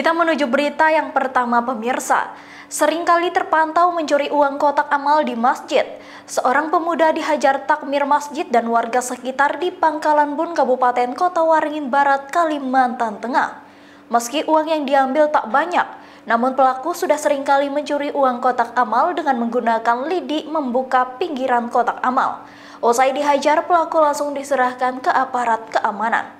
Kita menuju berita yang pertama pemirsa. Seringkali terpantau mencuri uang kotak amal di masjid. Seorang pemuda dihajar takmir masjid dan warga sekitar di Pangkalan Bun, Kabupaten Kota Waringin Barat, Kalimantan Tengah. Meski uang yang diambil tak banyak, namun pelaku sudah seringkali mencuri uang kotak amal dengan menggunakan lidi membuka pinggiran kotak amal. Usai dihajar, pelaku langsung diserahkan ke aparat keamanan.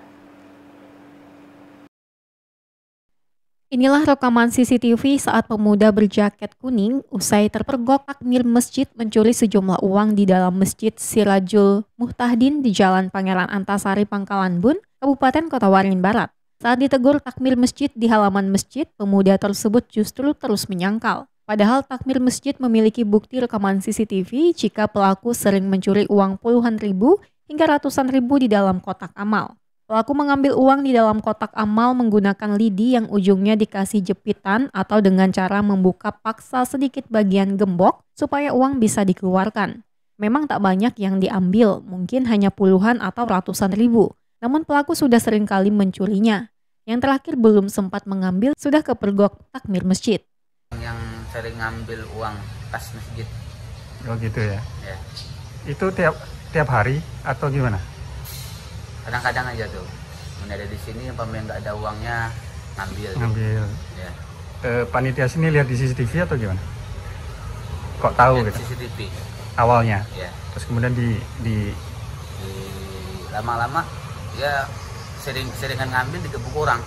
Inilah rekaman CCTV saat pemuda berjaket kuning usai terpergok takmir masjid mencuri sejumlah uang di dalam masjid Sirajul Muhtahdin di Jalan Pangeran Antasari Pangkalan Bun, Kabupaten Kota Waringin Barat. Saat ditegur takmir masjid di halaman masjid, pemuda tersebut justru terus menyangkal. Padahal takmir masjid memiliki bukti rekaman CCTV jika pelaku sering mencuri uang puluhan ribu hingga ratusan ribu di dalam kotak amal. Pelaku mengambil uang di dalam kotak amal menggunakan lidi yang ujungnya dikasih jepitan atau dengan cara membuka paksa sedikit bagian gembok supaya uang bisa dikeluarkan. Memang tak banyak yang diambil, mungkin hanya puluhan atau ratusan ribu. Namun pelaku sudah seringkali mencurinya. Yang terakhir belum sempat mengambil sudah kepergok takmir masjid. Yang sering ngambil uang pas masjid. Oh gitu ya? Ya. Itu tiap tiap hari atau gimana? kadang-kadang aja tuh ada di sini pemain nggak ada uangnya ngambil ngambil ya. e, panitia sini lihat di CCTV atau gimana kok tahu lihat gitu CCTV awalnya ya. terus kemudian di di lama-lama ya sering seringan ngambil dikebuk orang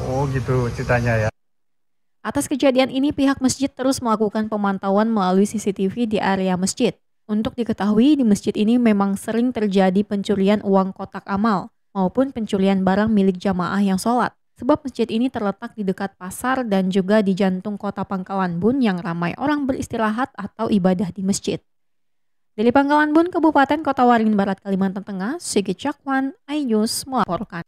oh gitu ceritanya ya Atas kejadian ini, pihak masjid terus melakukan pemantauan melalui CCTV di area masjid. Untuk diketahui, di masjid ini memang sering terjadi pencurian uang kotak amal maupun pencurian barang milik jamaah yang sholat. Sebab masjid ini terletak di dekat pasar dan juga di jantung kota Pangkalan Bun yang ramai orang beristirahat atau ibadah di masjid. Dari Pangkalan Bun, Kabupaten Kota Waringin Barat, Kalimantan Tengah, Sigit Cakwan, Ayus melaporkan.